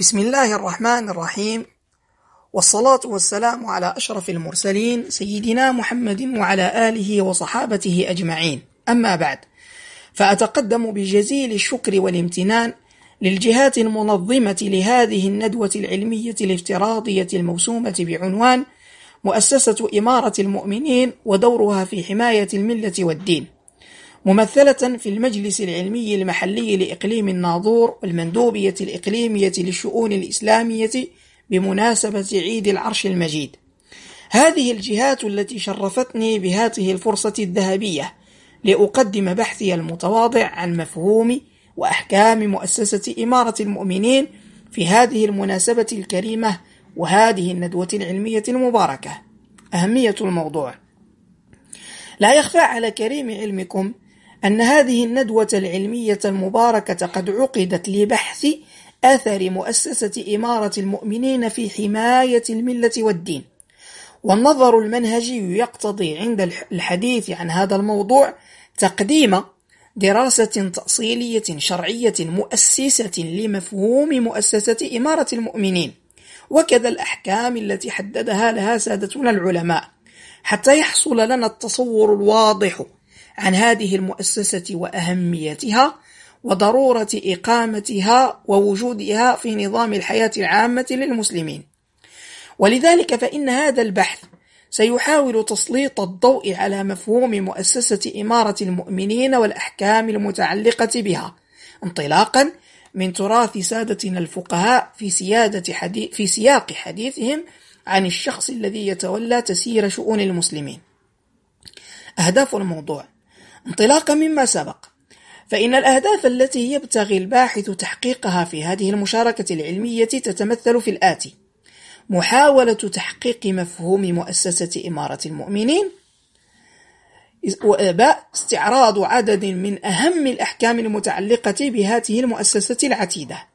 بسم الله الرحمن الرحيم والصلاة والسلام على أشرف المرسلين سيدنا محمد وعلى آله وصحابته أجمعين أما بعد فأتقدم بجزيل الشكر والامتنان للجهات المنظمة لهذه الندوة العلمية الافتراضية الموسومة بعنوان مؤسسة إمارة المؤمنين ودورها في حماية الملة والدين ممثلة في المجلس العلمي المحلي لإقليم الناظور والمندوبية الإقليمية للشؤون الإسلامية بمناسبة عيد العرش المجيد. هذه الجهات التي شرفتني بهذه الفرصة الذهبية لأقدم بحثي المتواضع عن مفهوم وأحكام مؤسسة إمارة المؤمنين في هذه المناسبة الكريمة وهذه الندوة العلمية المباركة. أهمية الموضوع لا يخفى على كريم علمكم أن هذه الندوة العلمية المباركة قد عقدت لبحث أثر مؤسسة إمارة المؤمنين في حماية الملة والدين والنظر المنهجي يقتضي عند الحديث عن هذا الموضوع تقديم دراسة تأصيلية شرعية مؤسسة لمفهوم مؤسسة إمارة المؤمنين وكذا الأحكام التي حددها لها سادتنا العلماء حتى يحصل لنا التصور الواضح عن هذه المؤسسة وأهميتها وضرورة إقامتها ووجودها في نظام الحياة العامة للمسلمين ولذلك فإن هذا البحث سيحاول تسليط الضوء على مفهوم مؤسسة إمارة المؤمنين والأحكام المتعلقة بها انطلاقا من تراث سادتنا الفقهاء في, سيادة حديث في سياق حديثهم عن الشخص الذي يتولى تسيير شؤون المسلمين أهداف الموضوع انطلاقا مما سبق فإن الأهداف التي يبتغي الباحث تحقيقها في هذه المشاركة العلمية تتمثل في الآتي: محاولة تحقيق مفهوم مؤسسة إمارة المؤمنين، وإباء استعراض عدد من أهم الأحكام المتعلقة بهذه المؤسسة العتيدة.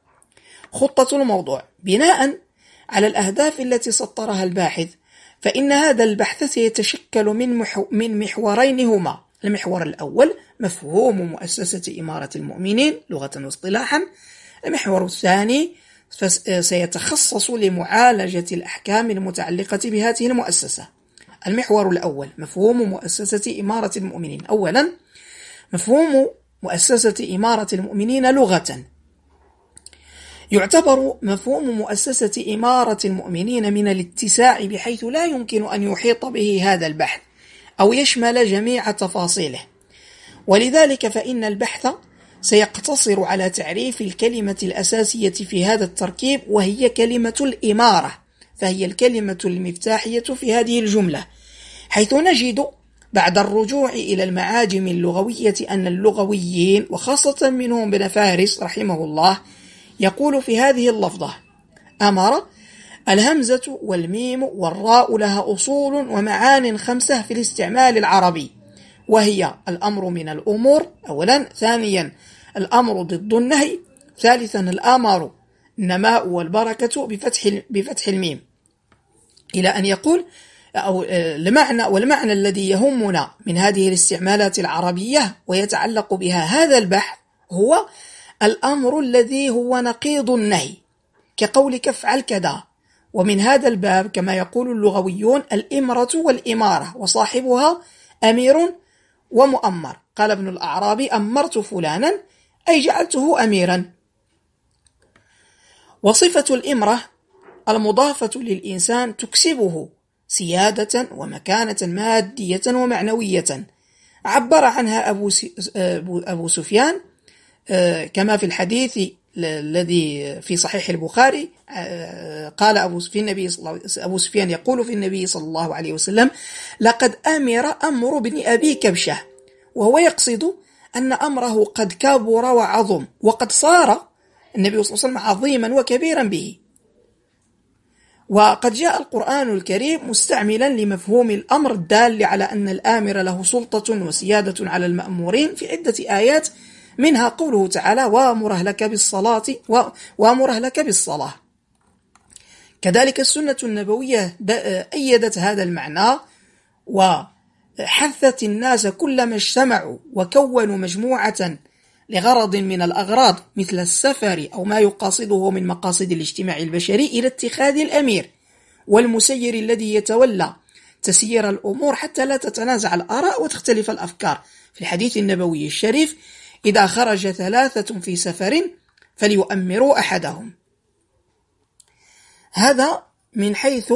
خطة الموضوع بناء على الأهداف التي سطرها الباحث، فإن هذا البحث سيتشكل من من محورين هما: المحور الأول مفهوم مؤسسة إمارة المؤمنين لغة واصطلاحا المحور الثاني آه، سيتخصص لمعالجة الأحكام المتعلقة بهذه المؤسسة المحور الأول مفهوم مؤسسة إمارة المؤمنين أولا مفهوم مؤسسة إمارة المؤمنين لغة يعتبر مفهوم مؤسسة إمارة المؤمنين من الاتساع بحيث لا يمكن أن يحيط به هذا البحث أو يشمل جميع تفاصيله ولذلك فإن البحث سيقتصر على تعريف الكلمة الأساسية في هذا التركيب وهي كلمة الإمارة فهي الكلمة المفتاحية في هذه الجملة حيث نجد بعد الرجوع إلى المعاجم اللغوية أن اللغويين وخاصة منهم ابن فارس رحمه الله يقول في هذه اللفظة أمر الهمزة والميم والراء لها أصول ومعان خمسة في الاستعمال العربي وهي الأمر من الأمور أولا ثانيا الأمر ضد النهي ثالثا الأمر النماء والبركة بفتح بفتح الميم إلى أن يقول أو المعنى والمعنى الذي يهمنا من هذه الاستعمالات العربية ويتعلق بها هذا البحث هو الأمر الذي هو نقيض النهي كقولك افعل كذا ومن هذا الباب كما يقول اللغويون الإمرة والإمارة وصاحبها أمير ومؤمر قال ابن الأعرابي أمرت فلانا أي جعلته أميرا وصفة الإمرة المضافة للإنسان تكسبه سيادة ومكانة مادية ومعنوية عبر عنها أبو, أبو سفيان آه، كما في الحديث الذي في صحيح البخاري آه، قال أبو في النبي صلى أبو سفيان يقول في النبي صلى الله عليه وسلم لقد أمر أمر بن أبي كبشة وهو يقصد أن أمره قد كبر وعظم وقد صار النبي صلى الله عليه وسلم عظيما وكبيرا به وقد جاء القرآن الكريم مستعملا لمفهوم الأمر الدال على أن الآمر له سلطة وسيادة على المأمورين في عدة آيات منها قوله تعالى وامره لك بالصلاة وامره لك بالصلاة كذلك السنة النبوية أيدت هذا المعنى وحثت الناس كلما اجتمعوا وكونوا مجموعة لغرض من الأغراض مثل السفر أو ما يقاصده من مقاصد الاجتماع البشري إلى اتخاذ الأمير والمسير الذي يتولى تسيير الأمور حتى لا تتنازع الآراء وتختلف الأفكار في الحديث النبوي الشريف إذا خرج ثلاثة في سفر فليؤمروا أحدهم هذا من حيث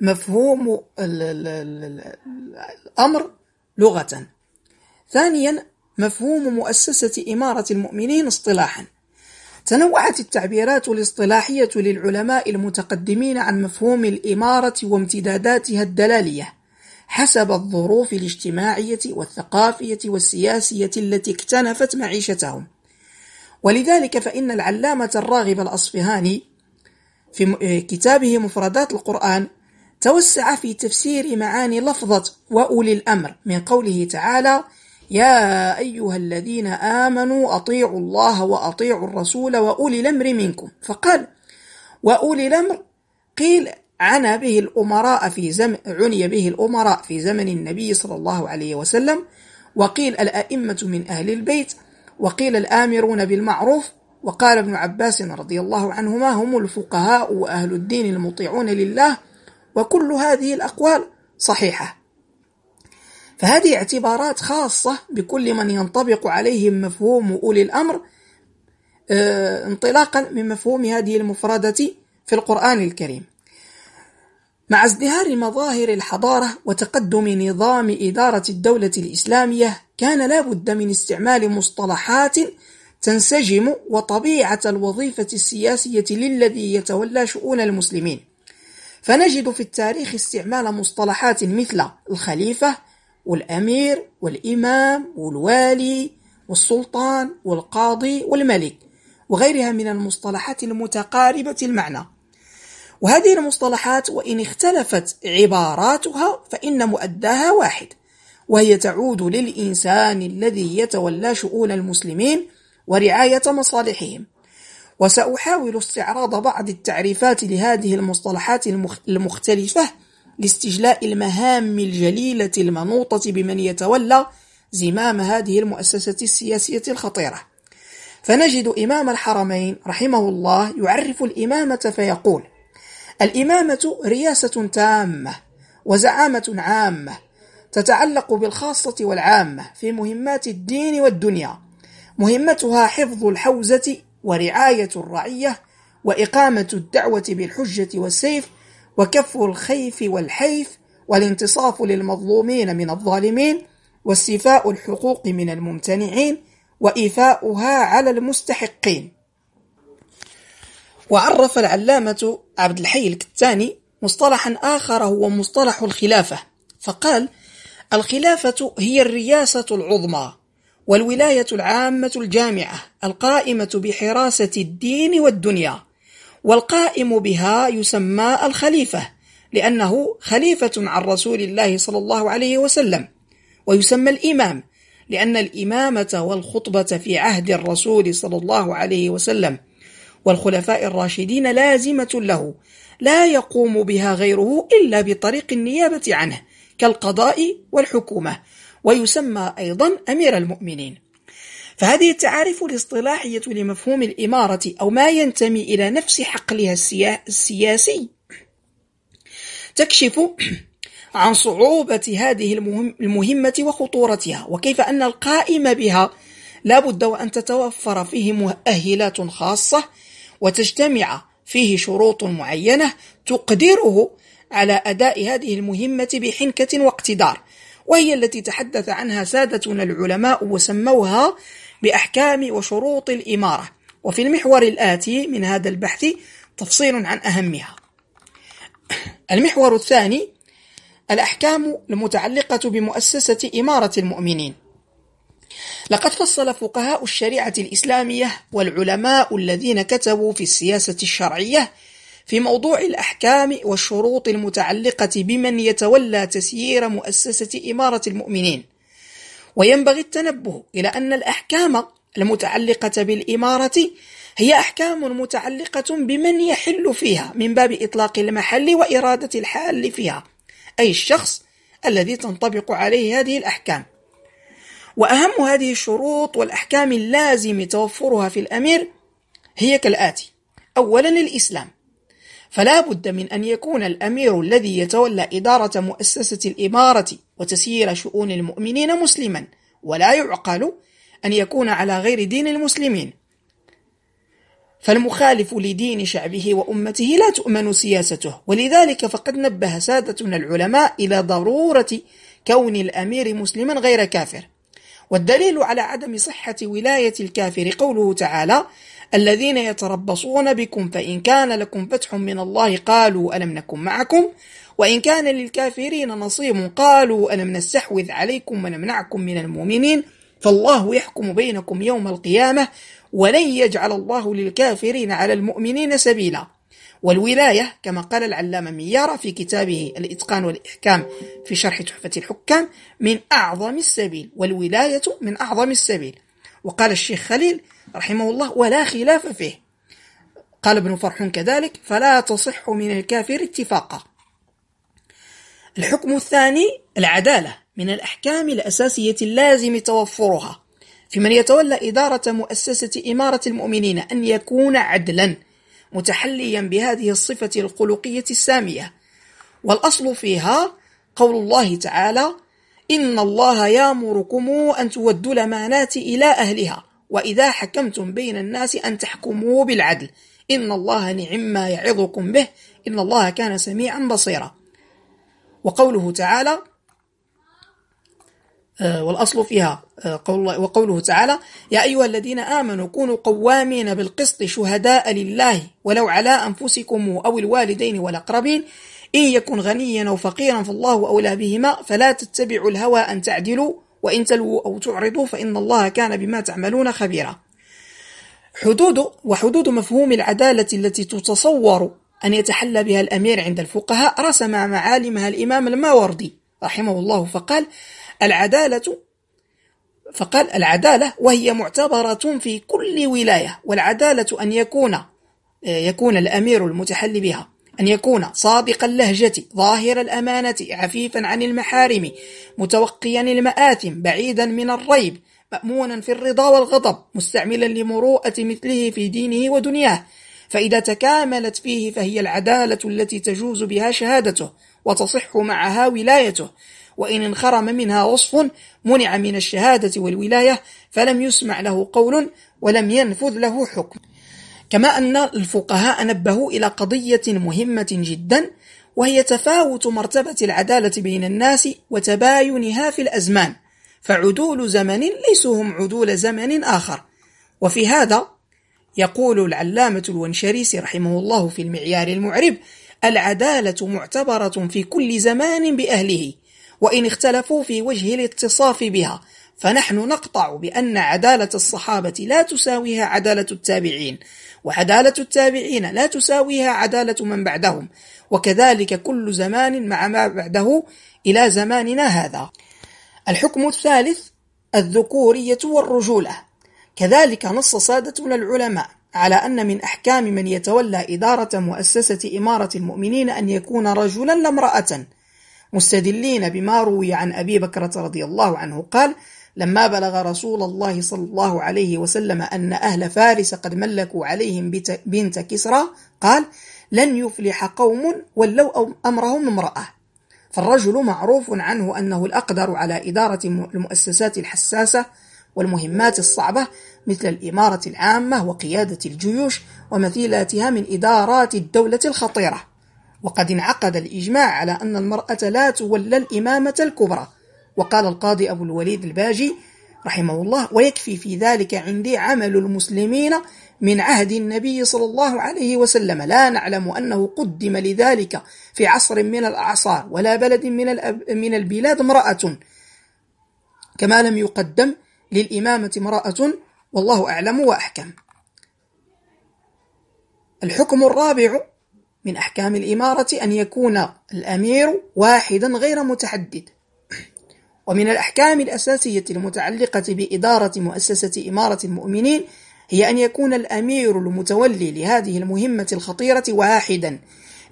مفهوم الأمر لغة ثانيا مفهوم مؤسسة إمارة المؤمنين اصطلاحا تنوعت التعبيرات الاصطلاحية للعلماء المتقدمين عن مفهوم الإمارة وامتداداتها الدلالية حسب الظروف الاجتماعية والثقافية والسياسية التي اكتنفت معيشتهم ولذلك فإن العلامة الراغب الأصفهاني في آه، كتابه مفردات القرآن توسع في تفسير معاني لفظة وأولي الأمر من قوله تعالى يا أيها الذين آمنوا أطيعوا الله وأطيعوا الرسول وأولي الأمر منكم فقال وأولي الأمر قيل عنى به الأمراء في زمن عني به الأمراء في زمن النبي صلى الله عليه وسلم وقيل الأئمة من أهل البيت وقيل الآمرون بالمعروف وقال ابن عباس رضي الله عنهما هم الفقهاء وأهل الدين المطيعون لله وكل هذه الأقوال صحيحة فهذه اعتبارات خاصة بكل من ينطبق عليهم مفهوم أولي الأمر آه، انطلاقا من مفهوم هذه المفردة في القرآن الكريم مع ازدهار مظاهر الحضارة وتقدم نظام إدارة الدولة الإسلامية كان لا بد من استعمال مصطلحات تنسجم وطبيعة الوظيفة السياسية للذي يتولى شؤون المسلمين فنجد في التاريخ استعمال مصطلحات مثل الخليفة والأمير والإمام والوالي والسلطان والقاضي والملك وغيرها من المصطلحات المتقاربة المعنى وهذه المصطلحات وإن اختلفت عباراتها فإن مؤداها واحد وهي تعود للإنسان الذي يتولى شؤون المسلمين ورعاية مصالحهم وسأحاول استعراض بعض التعريفات لهذه المصطلحات المختلفة لاستجلاء المهام الجليلة المنوطة بمن يتولى زمام هذه المؤسسة السياسية الخطيرة فنجد إمام الحرمين رحمه الله يعرف الإمامة فيقول الإمامة رياسة تامة وزعامة عامة تتعلق بالخاصة والعامة في مهمات الدين والدنيا مهمتها حفظ الحوزة ورعاية الرعية وإقامة الدعوة بالحجة والسيف وكف الخيف والحيف والانتصاف للمظلومين من الظالمين واستيفاء الحقوق من الممتنعين وإيفاؤها على المستحقين وعرف العلامة عبد الحي الكتاني مصطلحا آخر هو مصطلح الخلافة فقال الخلافة هي الرياسة العظمى والولاية العامة الجامعة القائمة بحراسة الدين والدنيا والقائم بها يسمى الخليفة لأنه خليفة عن رسول الله صلى الله عليه وسلم ويسمى الإمام لأن الإمامة والخطبة في عهد الرسول صلى الله عليه وسلم والخلفاء الراشدين لازمة له لا يقوم بها غيره إلا بطريق النيابة عنه كالقضاء والحكومة ويسمى أيضا أمير المؤمنين فهذه التعارف الاصطلاحية لمفهوم الإمارة أو ما ينتمي إلى نفس حقلها السياسي تكشف عن صعوبة هذه المهمة وخطورتها وكيف أن القائم بها لا بد وأن تتوفر فيه مؤهلات خاصة وتجتمع فيه شروط معينة تقدره على أداء هذه المهمة بحنكة واقتدار وهي التي تحدث عنها سادتنا العلماء وسموها بأحكام وشروط الإمارة وفي المحور الآتي من هذا البحث تفصيل عن أهمها المحور الثاني الأحكام المتعلقة بمؤسسة إمارة المؤمنين لقد فصل فقهاء الشريعة الإسلامية والعلماء الذين كتبوا في السياسة الشرعية في موضوع الأحكام والشروط المتعلقة بمن يتولى تسيير مؤسسة إمارة المؤمنين وينبغي التنبه إلى أن الأحكام المتعلقة بالإمارة هي أحكام متعلقة بمن يحل فيها من باب إطلاق المحل وإرادة الحال فيها أي الشخص الذي تنطبق عليه هذه الأحكام وأهم هذه الشروط والأحكام اللازم توفرها في الأمير هي كالآتي أولا الإسلام فلا بد من أن يكون الأمير الذي يتولى إدارة مؤسسة الإمارة وتسيير شؤون المؤمنين مسلما ولا يعقل أن يكون على غير دين المسلمين فالمخالف لدين شعبه وأمته لا تؤمن سياسته ولذلك فقد نبه سادتنا العلماء إلى ضرورة كون الأمير مسلما غير كافر والدليل على عدم صحة ولاية الكافر قوله تعالى الذين يتربصون بكم فإن كان لكم فتح من الله قالوا ألم نكن معكم وإن كان للكافرين نصيب قالوا ألم نستحوذ عليكم ونمنعكم من المؤمنين فالله يحكم بينكم يوم القيامة ولن يجعل الله للكافرين على المؤمنين سبيلا والولاية كما قال العلامة ميارة في كتابه الإتقان والإحكام في شرح تحفة الحكام من أعظم السبيل والولاية من أعظم السبيل وقال الشيخ خليل رحمه الله ولا خلاف فيه قال ابن فرحون كذلك فلا تصح من الكافر اتفاقا الحكم الثاني العدالة من الأحكام الأساسية اللازم توفرها في من يتولى إدارة مؤسسة إمارة المؤمنين أن يكون عدلاً متحليا بهذه الصفة الخلقية السامية والأصل فيها قول الله تعالى إن الله يامركم أن تودوا الأمانات إلى أهلها وإذا حكمتم بين الناس أن تحكموا بالعدل إن الله نعم ما يعظكم به إن الله كان سميعا بصيرا وقوله تعالى آه، والأصل فيها آه، قول الله وقوله تعالى يا أيها الذين آمنوا كونوا قوامين بالقسط شهداء لله ولو على أنفسكم أو الوالدين والأقربين إن يكن غنيا أو فقيرا فالله أولى بهما فلا تتبعوا الهوى أن تعدلوا وإن تلووا أو تعرضوا فإن الله كان بما تعملون خبيرا حدود وحدود مفهوم العدالة التي تتصور أن يتحلى بها الأمير عند الفقهاء رسم معالمها الإمام الماوردي رحمه الله فقال العدالة فقال العدالة وهي معتبرة في كل ولاية والعدالة أن يكون آه، يكون الأمير المتحلي بها أن يكون صادق اللهجة ظاهر الأمانة عفيفا عن المحارم متوقيا المآثم بعيدا من الريب مأمونا في الرضا والغضب مستعملا لمروءة مثله في دينه ودنياه فإذا تكاملت فيه فهي العدالة التي تجوز بها شهادته وتصح معها ولايته وإن انخرم منها وصف منع من الشهادة والولاية فلم يسمع له قول ولم ينفذ له حكم كما أن الفقهاء نبهوا إلى قضية مهمة جدا وهي تفاوت مرتبة العدالة بين الناس وتباينها في الأزمان فعدول زمن ليس هم عدول زمن آخر وفي هذا يقول العلامة الونشريسي رحمه الله في المعيار المعرب العدالة معتبرة في كل زمان بأهله وإن اختلفوا في وجه الاتصاف بها فنحن نقطع بأن عدالة الصحابة لا تساويها عدالة التابعين وعدالة التابعين لا تساويها عدالة من بعدهم وكذلك كل زمان مع ما بعده إلى زماننا هذا الحكم الثالث الذكورية والرجولة كذلك نص سادتنا العلماء على أن من أحكام من يتولى إدارة مؤسسة إمارة المؤمنين أن يكون رجلا لامرأة مستدلين بما روي عن أبي بكرة رضي الله عنه قال لما بلغ رسول الله صلى الله عليه وسلم أن أهل فارس قد ملكوا عليهم بنت كسرى قال لن يفلح قوم ولوا أمرهم امرأة فالرجل معروف عنه أنه الأقدر على إدارة المؤسسات الحساسة والمهمات الصعبة مثل الإمارة العامة وقيادة الجيوش ومثيلاتها من إدارات الدولة الخطيرة وقد انعقد الإجماع على أن المرأة لا تولى الإمامة الكبرى وقال القاضي أبو الوليد الباجي رحمه الله ويكفي في ذلك عندي عمل المسلمين من عهد النبي صلى الله عليه وسلم لا نعلم أنه قدم لذلك في عصر من الأعصار ولا بلد من, من البلاد امرأة كما لم يقدم للإمامة امرأة والله أعلم وأحكم الحكم الرابع من أحكام الإمارة أن يكون الأمير واحدا غير متعدد ومن الأحكام الأساسية المتعلقة بإدارة مؤسسة إمارة المؤمنين هي أن يكون الأمير المتولي لهذه المهمة الخطيرة واحدا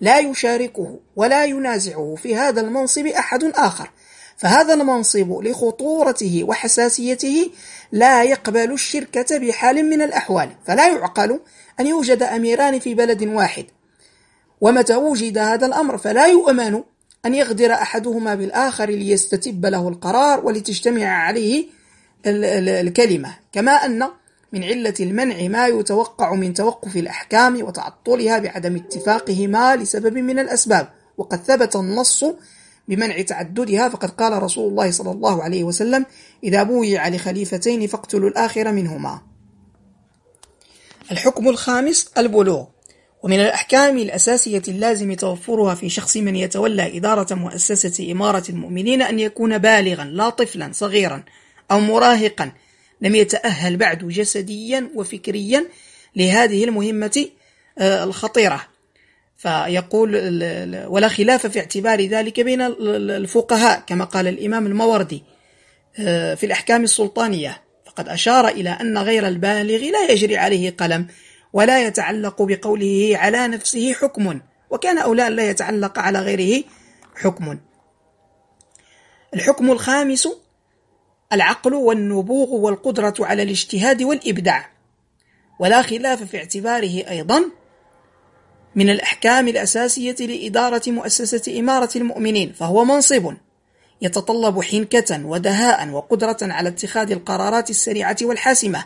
لا يشاركه ولا ينازعه في هذا المنصب أحد آخر فهذا المنصب لخطورته وحساسيته لا يقبل الشركة بحال من الأحوال فلا يعقل أن يوجد أميران في بلد واحد ومتى وجد هذا الأمر فلا يؤمن أن يغدر أحدهما بالآخر ليستتب له القرار ولتجتمع عليه الكلمة كما أن من علة المنع ما يتوقع من توقف الأحكام وتعطلها بعدم اتفاقهما لسبب من الأسباب وقد ثبت النص بمنع تعددها فقد قال رسول الله صلى الله عليه وسلم إذا بويع لخليفتين فاقتلوا الآخر منهما الحكم الخامس البلوغ ومن الأحكام الأساسية اللازم توفرها في شخص من يتولى إدارة مؤسسة إمارة المؤمنين أن يكون بالغا لا طفلا صغيرا أو مراهقا لم يتأهل بعد جسديا وفكريا لهذه المهمة آه، الخطيرة فيقول ولا خلاف في اعتبار ذلك بين الفقهاء كما قال الإمام الموردي آه، في الأحكام السلطانية فقد أشار إلى أن غير البالغ لا يجري عليه قلم ولا يتعلق بقوله على نفسه حكم وكان أولى لا يتعلق على غيره حكم الحكم الخامس العقل والنبوغ والقدرة على الاجتهاد والإبداع ولا خلاف في اعتباره أيضا من الأحكام الأساسية لإدارة مؤسسة إمارة المؤمنين فهو منصب يتطلب حنكة ودهاء وقدرة على اتخاذ القرارات السريعة والحاسمة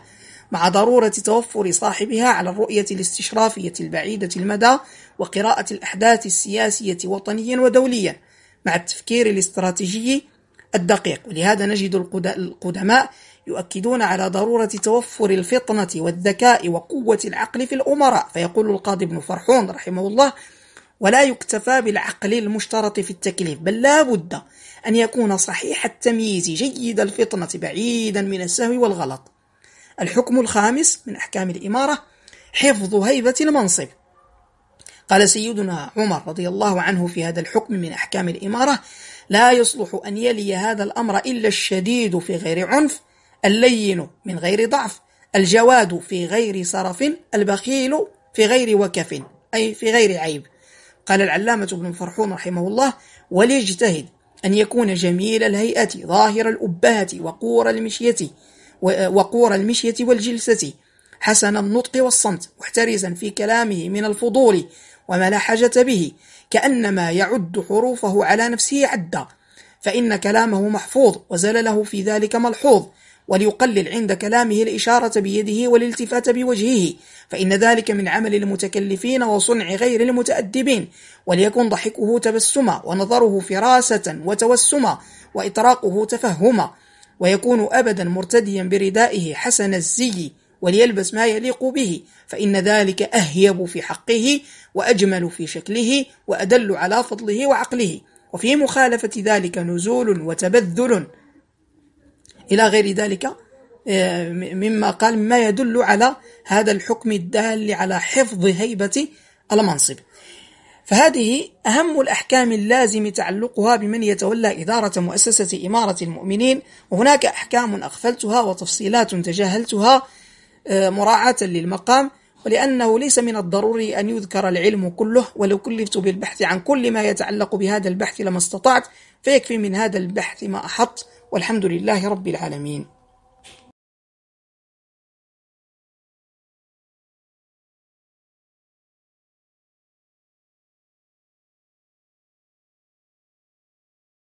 مع ضرورة توفر صاحبها على الرؤية الاستشرافية البعيدة المدى وقراءة الأحداث السياسية وطنيا ودوليا مع التفكير الاستراتيجي الدقيق ولهذا نجد القدماء يؤكدون على ضرورة توفر الفطنة والذكاء وقوة العقل في الأمراء فيقول القاضي ابن فرحون رحمه الله ولا يكتفى بالعقل المشترط في التكليف بل لا بد أن يكون صحيح التمييز جيد الفطنة بعيدا من السهو والغلط الحكم الخامس من أحكام الإمارة حفظ هيبة المنصب قال سيدنا عمر رضي الله عنه في هذا الحكم من أحكام الإمارة لا يصلح أن يلي هذا الأمر إلا الشديد في غير عنف اللين من غير ضعف الجواد في غير سرف البخيل في غير وكف أي في غير عيب قال العلامة ابن فرحون رحمه الله وليجتهد أن يكون جميل الهيئة ظاهر الأبهة وقور المشية وقور المشية والجلسة حسن النطق والصمت محترزا في كلامه من الفضول وما لا حاجة به كأنما يعد حروفه على نفسه عدا فإن كلامه محفوظ وزلله في ذلك ملحوظ وليقلل عند كلامه الإشارة بيده والالتفات بوجهه فإن ذلك من عمل المتكلفين وصنع غير المتأدبين وليكن ضحكه تبسما ونظره فراسة وتوسما وإطراقه تفهما ويكون أبدا مرتديا بردائه حسن الزي وليلبس ما يليق به فإن ذلك أهيب في حقه وأجمل في شكله وأدل على فضله وعقله وفي مخالفة ذلك نزول وتبذل إلى غير ذلك آه، مما قال مما يدل على هذا الحكم الدال على حفظ هيبة المنصب فهذه أهم الأحكام اللازم تعلقها بمن يتولى إدارة مؤسسة إمارة المؤمنين وهناك أحكام أغفلتها وتفصيلات تجاهلتها آه، مراعاة للمقام ولأنه ليس من الضروري أن يذكر العلم كله ولو كلفت بالبحث عن كل ما يتعلق بهذا البحث لما استطعت فيكفي من هذا البحث ما أحط والحمد لله رب العالمين